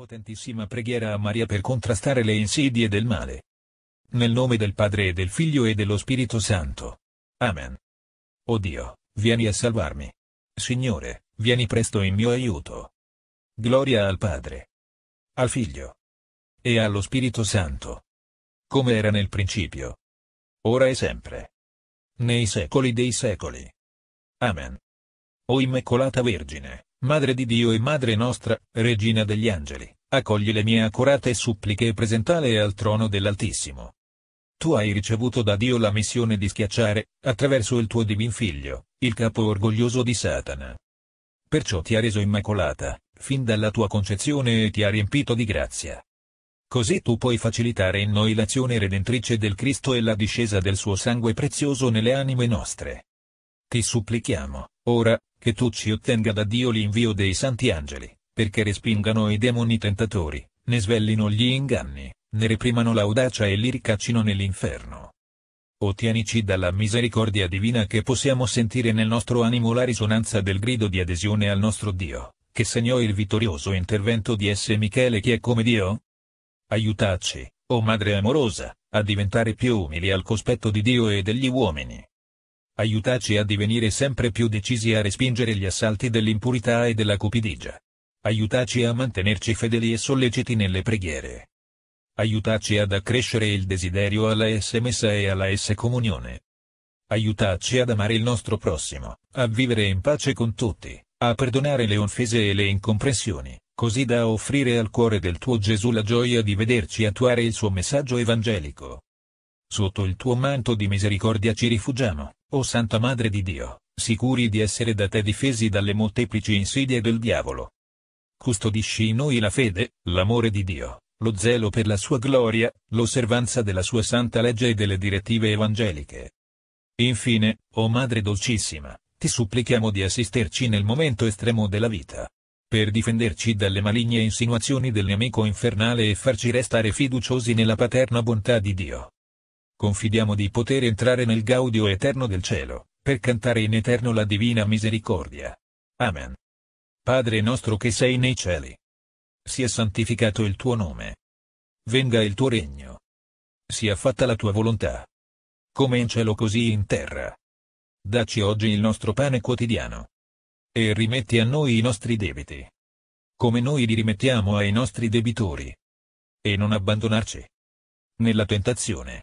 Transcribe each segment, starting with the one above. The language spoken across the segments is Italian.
potentissima preghiera a Maria per contrastare le insidie del male. Nel nome del Padre e del Figlio e dello Spirito Santo. Amen. O Dio, vieni a salvarmi. Signore, vieni presto in mio aiuto. Gloria al Padre, al Figlio e allo Spirito Santo. Come era nel principio. Ora e sempre. Nei secoli dei secoli. Amen. O Immacolata Vergine Madre di Dio e Madre nostra, Regina degli Angeli, accogli le mie accurate suppliche e presentale al trono dell'Altissimo. Tu hai ricevuto da Dio la missione di schiacciare, attraverso il tuo divin figlio, il capo orgoglioso di Satana. Perciò ti ha reso immacolata, fin dalla tua concezione e ti ha riempito di grazia. Così tu puoi facilitare in noi l'azione redentrice del Cristo e la discesa del suo sangue prezioso nelle anime nostre. Ti supplichiamo, ora, che tu ci ottenga da Dio l'invio dei santi angeli, perché respingano i demoni tentatori, ne svellino gli inganni, ne reprimano l'audacia e li ricaccino nell'inferno. Ottienici dalla misericordia divina che possiamo sentire nel nostro animo la risonanza del grido di adesione al nostro Dio, che segnò il vittorioso intervento di S. Michele che è come Dio? Aiutaci, o oh Madre amorosa, a diventare più umili al cospetto di Dio e degli uomini. Aiutaci a divenire sempre più decisi a respingere gli assalti dell'impurità e della cupidigia. Aiutaci a mantenerci fedeli e solleciti nelle preghiere. Aiutaci ad accrescere il desiderio alla S messa e alla S comunione. Aiutaci ad amare il nostro prossimo, a vivere in pace con tutti, a perdonare le offese e le incomprensioni, così da offrire al cuore del tuo Gesù la gioia di vederci attuare il suo messaggio evangelico. Sotto il tuo manto di misericordia ci rifugiamo. O Santa Madre di Dio, sicuri di essere da te difesi dalle molteplici insidie del diavolo. Custodisci in noi la fede, l'amore di Dio, lo zelo per la sua gloria, l'osservanza della sua santa legge e delle direttive evangeliche. Infine, o Madre dolcissima, ti supplichiamo di assisterci nel momento estremo della vita. Per difenderci dalle maligne insinuazioni del nemico infernale e farci restare fiduciosi nella paterna bontà di Dio. Confidiamo di poter entrare nel gaudio eterno del cielo, per cantare in eterno la divina misericordia. Amen. Padre nostro che sei nei cieli. Sia santificato il tuo nome. Venga il tuo regno. Sia fatta la tua volontà. Come in cielo così in terra. Dacci oggi il nostro pane quotidiano. E rimetti a noi i nostri debiti. Come noi li rimettiamo ai nostri debitori. E non abbandonarci. Nella tentazione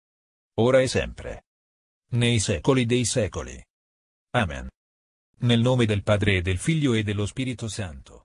ora e sempre. Nei secoli dei secoli. Amen. Nel nome del Padre e del Figlio e dello Spirito Santo.